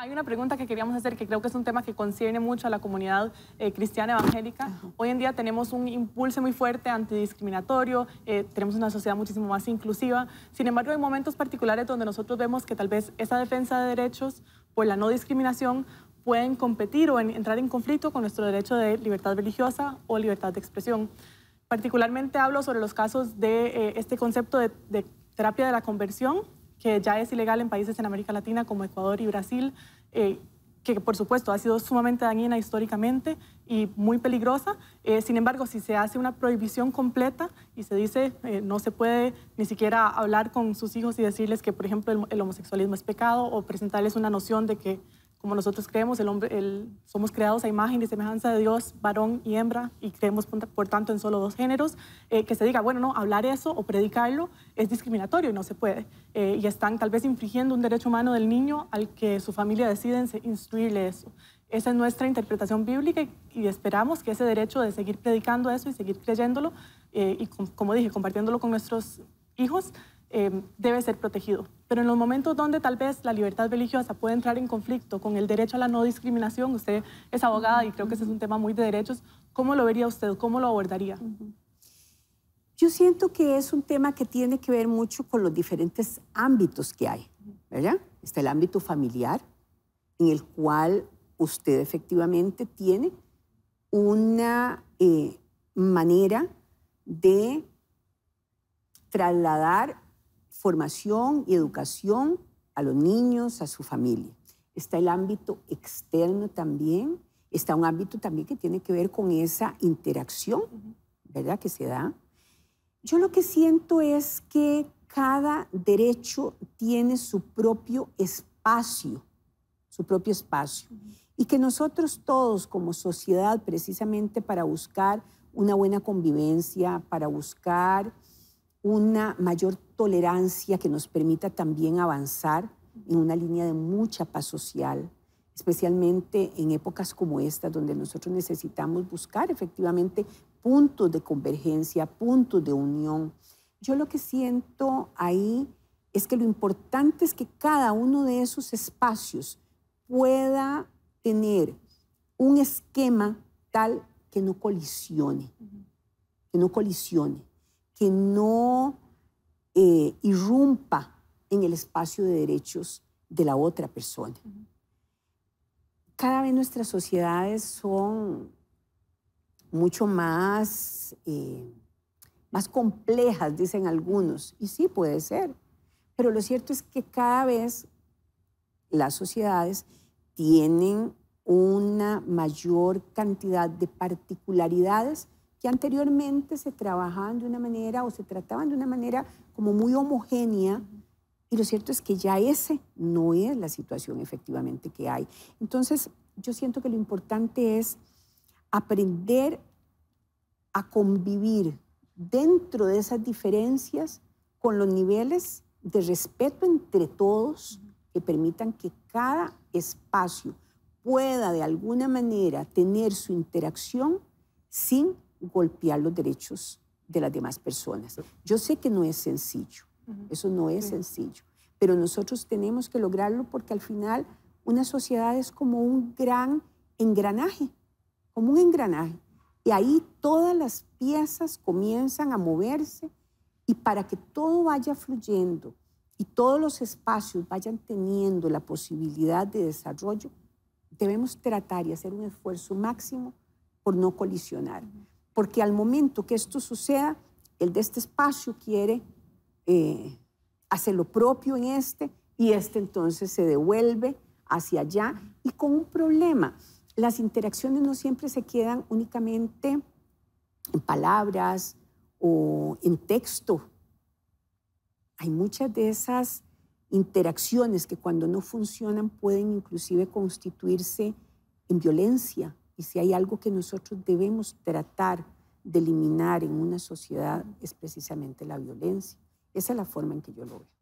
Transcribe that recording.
Hay una pregunta que queríamos hacer que creo que es un tema que concierne mucho a la comunidad eh, cristiana evangélica. Hoy en día tenemos un impulso muy fuerte antidiscriminatorio, eh, tenemos una sociedad muchísimo más inclusiva. Sin embargo, hay momentos particulares donde nosotros vemos que tal vez esa defensa de derechos por la no discriminación pueden competir o entrar en conflicto con nuestro derecho de libertad religiosa o libertad de expresión. Particularmente hablo sobre los casos de eh, este concepto de, de terapia de la conversión que ya es ilegal en países en América Latina como Ecuador y Brasil, eh, que por supuesto ha sido sumamente dañina históricamente y muy peligrosa. Eh, sin embargo, si se hace una prohibición completa y se dice eh, no se puede ni siquiera hablar con sus hijos y decirles que, por ejemplo, el homosexualismo es pecado o presentarles una noción de que como nosotros creemos, el hombre, el, somos creados a imagen y semejanza de Dios, varón y hembra, y creemos por tanto en solo dos géneros, eh, que se diga, bueno, no, hablar eso o predicarlo es discriminatorio y no se puede. Eh, y están tal vez infringiendo un derecho humano del niño al que su familia decide instruirle eso. Esa es nuestra interpretación bíblica y esperamos que ese derecho de seguir predicando eso y seguir creyéndolo eh, y, como dije, compartiéndolo con nuestros hijos, Em, debe ser protegido. Pero en los momentos donde tal vez la libertad religiosa puede entrar en conflicto con el derecho a la no discriminación, usted es abogada y creo que ese es un tema muy de derechos, ¿cómo lo vería usted? ¿Cómo lo abordaría? Yo siento que es un tema que tiene que ver mucho con los diferentes ámbitos que hay, ¿verdad? Está el ámbito familiar, en el cual usted efectivamente tiene una eh, manera de trasladar formación y educación a los niños, a su familia. Está el ámbito externo también, está un ámbito también que tiene que ver con esa interacción, ¿verdad? Que se da. Yo lo que siento es que cada derecho tiene su propio espacio, su propio espacio. Y que nosotros todos como sociedad, precisamente para buscar una buena convivencia, para buscar una mayor tolerancia que nos permita también avanzar en una línea de mucha paz social, especialmente en épocas como esta, donde nosotros necesitamos buscar efectivamente puntos de convergencia, puntos de unión. Yo lo que siento ahí es que lo importante es que cada uno de esos espacios pueda tener un esquema tal que no colisione, que no colisione, que no eh, irrumpa en el espacio de derechos de la otra persona. Cada vez nuestras sociedades son mucho más, eh, más complejas, dicen algunos, y sí puede ser, pero lo cierto es que cada vez las sociedades tienen una mayor cantidad de particularidades que anteriormente se trabajaban de una manera o se trataban de una manera como muy homogénea. Y lo cierto es que ya ese no es la situación efectivamente que hay. Entonces, yo siento que lo importante es aprender a convivir dentro de esas diferencias con los niveles de respeto entre todos que permitan que cada espacio pueda de alguna manera tener su interacción sin golpear los derechos de las demás personas. Yo sé que no es sencillo, eso no es sencillo, pero nosotros tenemos que lograrlo porque al final una sociedad es como un gran engranaje, como un engranaje. Y ahí todas las piezas comienzan a moverse y para que todo vaya fluyendo y todos los espacios vayan teniendo la posibilidad de desarrollo, debemos tratar y hacer un esfuerzo máximo por no colisionar porque al momento que esto suceda, el de este espacio quiere eh, hacer lo propio en este y este entonces se devuelve hacia allá y con un problema. Las interacciones no siempre se quedan únicamente en palabras o en texto. Hay muchas de esas interacciones que cuando no funcionan pueden inclusive constituirse en violencia, y si hay algo que nosotros debemos tratar de eliminar en una sociedad es precisamente la violencia. Esa es la forma en que yo lo veo.